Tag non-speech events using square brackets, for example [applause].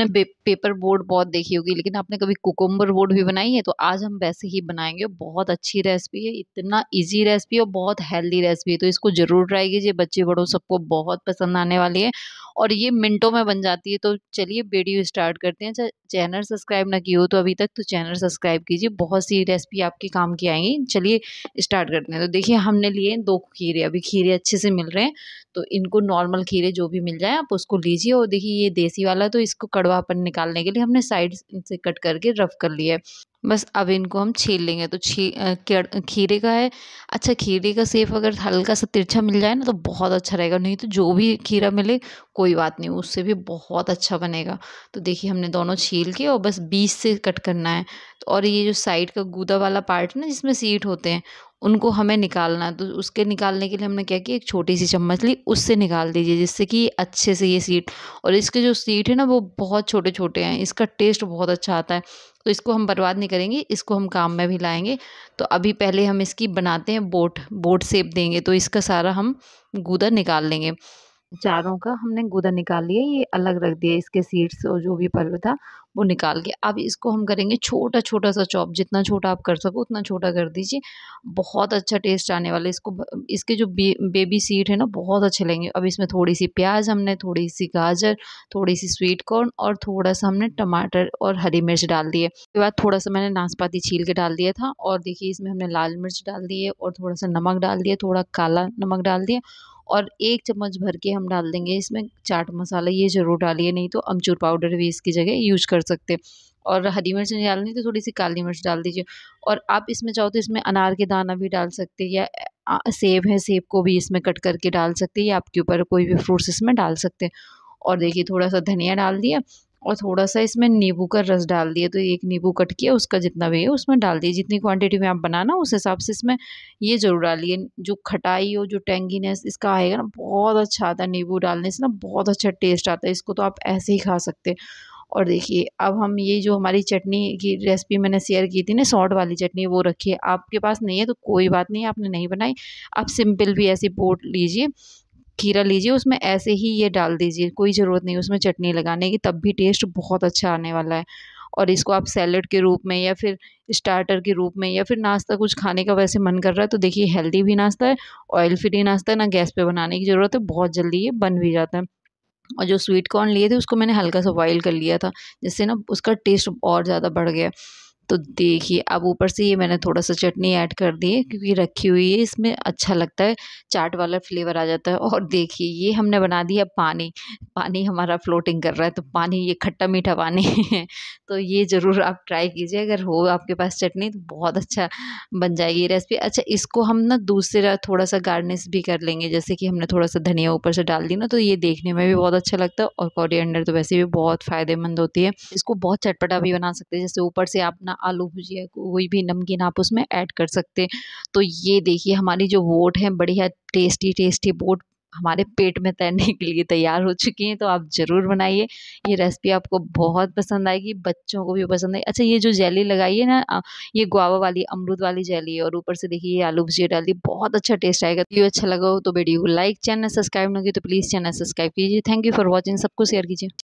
आपने paper board बहुत देखी होगी लेकिन आपने कभी कुकुम्बर बोर्ड भी बनाई है तो आज हम वैसे ही बनाएंगे बहुत अच्छी रेसिपी है इतना इजी रेसिपी और बहुत हेल्दी रेसिपी है तो इसको ज़रूर ट्राई कीजिए बच्चे बड़ों सबको बहुत पसंद आने वाली है और ये मिनटों में बन जाती है तो चलिए वीडियो स्टार्ट करते हैं चैनल सब्सक्राइब ना की हो तो अभी तक तो चैनल सब्सक्राइब कीजिए बहुत सी रेसिपी आपके काम की आएंगी चलिए स्टार्ट करते हैं तो देखिए हमने लिए दो खीरे अभी खीरे अच्छे से मिल रहे हैं तो इनको नॉर्मल खीरे जो भी मिल जाए आप उसको लीजिए और देखिए ये देसी वाला तो इसको कड़वापन निकालने के लिए हमने साइड से कट करके रफ कर लिया है बस अब इनको हम छील लेंगे तो छी खीरे का है अच्छा खीरे का सेफ अगर हल्का सा तिरछा मिल जाए ना तो बहुत अच्छा रहेगा नहीं तो जो भी खीरा मिले कोई बात नहीं उससे भी बहुत अच्छा बनेगा तो देखिए हमने दोनों छील के और बस बीस से कट करना है तो और ये जो साइड का गूदा वाला पार्ट ना जिसमें सीट होते हैं उनको हमें निकालना है तो उसके निकालने के लिए हमने क्या किया एक छोटी सी चम्मच ली उससे निकाल दीजिए जिससे कि अच्छे से ये सीट और इसके जो सीट है ना वो बहुत छोटे छोटे हैं इसका टेस्ट बहुत अच्छा आता है तो इसको हम बर्बाद नहीं करेंगे इसको हम काम में भी लाएंगे तो अभी पहले हम इसकी बनाते हैं बोट बोट सेप देंगे तो इसका सारा हम गूदा निकाल लेंगे चारों का हमने गुदा निकाल लिया ये अलग रख दिया इसके सीड्स और जो भी पल्व था वो निकाल के अब इसको हम करेंगे छोटा छोटा सा चॉप जितना छोटा आप कर सको उतना छोटा कर दीजिए बहुत अच्छा टेस्ट आने वाला है इसको इसके जो बे, बेबी सीड है ना बहुत अच्छे लगेंगे अब इसमें थोड़ी सी प्याज हमने थोड़ी सी गाजर थोड़ी सी स्वीट कॉर्न और थोड़ा सा हमने टमाटर और हरी मिर्च डाल दिए उसके बाद थोड़ा सा मैंने नाशपाती छील के डाल दिया था और देखिए इसमें हमने लाल मिर्च डाल दिए और थोड़ा सा नमक डाल दिया थोड़ा काला नमक डाल दिया और एक चम्मच भर के हम डाल देंगे इसमें चाट मसाला ये ज़रूर डालिए नहीं तो अमचूर पाउडर भी इसकी जगह यूज कर सकते और हरी मिर्च नहीं डालनी तो थोड़ी सी काली मिर्च डाल दीजिए और आप इसमें चाहो तो इसमें अनार के दाना भी डाल सकते या सेब है सेब को भी इसमें कट करके डाल सकते या आपके ऊपर कोई भी फ्रूट्स इसमें डाल सकते और देखिए थोड़ा सा धनिया डाल दिया और थोड़ा सा इसमें नींबू का रस डाल दिए तो एक नींबू कट किया उसका जितना भी है उसमें डाल दिए जितनी क्वांटिटी में आप बनाना उस हिसाब से इसमें ये ज़रूर डालिए जो खटाई हो जो टेंगीनेस इसका आएगा ना बहुत अच्छा आता है नींबू डालने से ना बहुत अच्छा टेस्ट आता है इसको तो आप ऐसे ही खा सकते और देखिए अब हम ये जो हमारी चटनी की रेसिपी मैंने शेयर की थी ना सॉल्ट वाली चटनी वो रखी है आपके पास नहीं है तो कोई बात नहीं आपने नहीं बनाई आप सिंपल भी ऐसी बोट लीजिए खीरा लीजिए उसमें ऐसे ही ये डाल दीजिए कोई ज़रूरत नहीं उसमें चटनी लगाने की तब भी टेस्ट बहुत अच्छा आने वाला है और इसको आप सैलड के रूप में या फिर स्टार्टर के रूप में या फिर नाश्ता कुछ खाने का वैसे मन कर रहा है तो देखिए हेल्दी भी नाश्ता है ऑयल फ्री नाश्ता है ना गैस पे बनाने की ज़रूरत है बहुत जल्दी ये बन भी जाता है और जो स्वीट कॉर्न लिए थे उसको मैंने हल्का सा बॉइल कर लिया था जिससे ना उसका टेस्ट और ज़्यादा बढ़ गया तो देखिए अब ऊपर से ये मैंने थोड़ा सा चटनी ऐड कर दी है क्योंकि रखी हुई है इसमें अच्छा लगता है चाट वाला फ्लेवर आ जाता है और देखिए ये हमने बना दिया पानी पानी हमारा फ्लोटिंग कर रहा है तो पानी ये खट्टा मीठा पानी [laughs] है तो ये ज़रूर आप ट्राई कीजिए अगर हो आपके पास चटनी तो बहुत अच्छा बन जाएगी रेसिपी अच्छा इसको हम ना दूसरा थोड़ा सा गार्निश भी कर लेंगे जैसे कि हमने थोड़ा सा धनिया ऊपर से डाल दी ना तो ये देखने में भी बहुत अच्छा लगता है और कॉरियंडर तो वैसे भी बहुत फ़ायदेमंद होती है इसको बहुत चटपटा भी बना सकते हैं जैसे ऊपर से आप ना आलू भुजिया कोई भी नमकीन आप उसमें ऐड कर सकते तो ये देखिए हमारी जो वोट हैं बढ़िया टेस्टी टेस्टी वोट हमारे पेट में तैरने के लिए तैयार हो चुकी हैं तो आप ज़रूर बनाइए ये रेसिपी आपको बहुत पसंद आएगी बच्चों को भी पसंद आएगी अच्छा ये जो जेली लगाई है ना ये गुआवा वाली अमरूद वाली जेली है और ऊपर से देखिए ये आलू भुजिया डाली बहुत अच्छा टेस्ट आएगा वीडियो अच्छा लगा हो तो वीडियो को लाइक चैनल सब्सक्राइब नहीं तो प्लीज़ चैनल सब्सक्राइब कीजिए थैंक यू फॉर वॉचिंग सबको शेयर कीजिए